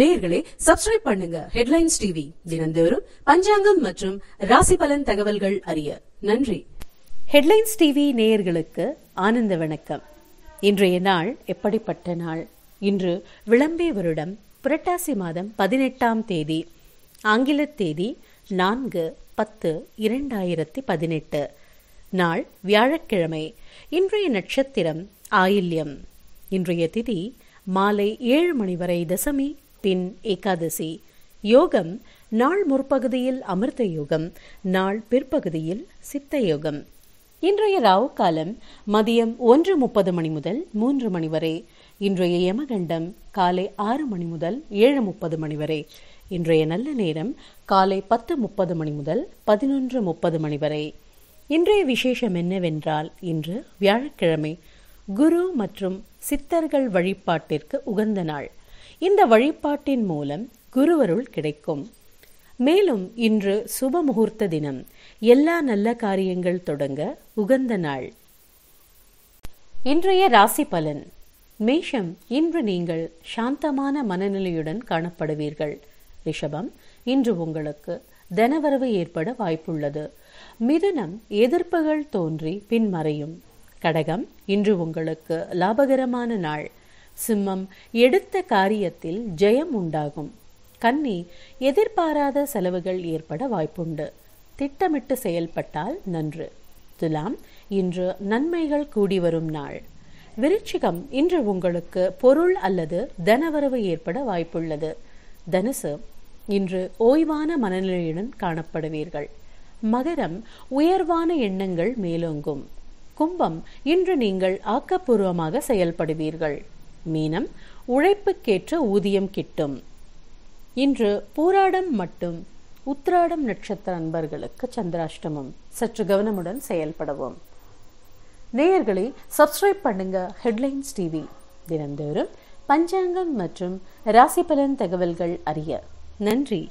நேர்களே சப்ஸ்கிரைப் பண்ணுங்க headlines TV தினந்தோறும் பஞ்சாங்கம் மற்றும் ராசி பலன் தகவல்கள் அறிய நன்றி ஹெட்லைன்ஸ் டிவி நேயர்களுக்கு ஆனந்த வணக்கம் இன்றைய நாள் எப்படிப்பட்ட நாள் இன்று விளம்பே வருடம் புரட்டாசி மாதம் பதினெட்டாம் தேதி ஆங்கில தேதி நான்கு பத்து இரண்டாயிரத்தி பதினெட்டு நாள் வியாழக்கிழமை இன்றைய நட்சத்திரம் ஆயில்யம் இன்றைய திதி மாலை ஏழு மணி வரை தசமி பின் ஏகாதசி யோகம் நாள் முற்பகுதியில் அமிர்த யோகம் நாள் பிற்பகுதியில் சித்த யோகம் இன்றைய ராவு காலம் மதியம் ஒன்று முப்பது மணி முதல் மூன்று மணி வரை இன்றைய யமகண்டம் காலை ஆறு மணி முதல் ஏழு முப்பது மணி வரை இன்றைய நல்ல நேரம் காலை பத்து முப்பது மணி முதல் பதினொன்று முப்பது மணி வரை இன்றைய விசேஷம் என்னவென்றால் இன்று வியாழக்கிழமை குரு மற்றும் சித்தர்கள் வழிபாட்டிற்கு உகந்த நாள் இந்த வழிபாட்டின் மூலம் குருவருள் கிடைக்கும் மேலும் இன்று சுப முகூர்த்த தினம் எல்லா நல்ல காரியங்கள் தொடங்க உகந்த நாள் இன்றைய ராசி பலன் மேஷம் இன்று நீங்கள் சாந்தமான மனநிலையுடன் காணப்படுவீர்கள் ரிஷபம் இன்று உங்களுக்கு தனவரவு ஏற்பட வாய்ப்புள்ளது மிதுனம் எதிர்ப்புகள் தோன்றி பின்மறையும் கடகம் இன்று உங்களுக்கு லாபகரமான நாள் சிம்மம் எடுத்த காரியத்தில் ஜெயம் உண்டாகும் கன்னி எதிர்பாராத செலவுகள் ஏற்பட வாய்ப்புண்டு திட்டமிட்டு செயல்பட்டால் நன்று துலாம் இன்று நன்மைகள் கூடி வரும் நாள் விருச்சிகம் இன்று உங்களுக்கு பொருள் அல்லது தனவரவு ஏற்பட வாய்ப்புள்ளது தனுசு இன்று ஓய்வான மனநிலையுடன் காணப்படுவீர்கள் மகரம் உயர்வான எண்ணங்கள் மேலோங்கும் கும்பம் இன்று நீங்கள் ஆக்கப்பூர்வமாக செயல்படுவீர்கள் மீனம் உழைப்புக்கேற்ற ஊதியம் கிட்டும் இன்று பூராடம் மட்டும் உத்ராடம் நட்சத்திர அன்பர்களுக்கு சந்திராஷ்டமம் சற்று கவனமுடன் செயல்படவும் நேயர்களை சப்ஸ்கிரைப் பண்ணுங்க ஹெட்லைன்ஸ் டிவி தினந்தோறும் பஞ்சாங்கம் மற்றும் ராசி பலன் தகவல்கள் அறிய நன்றி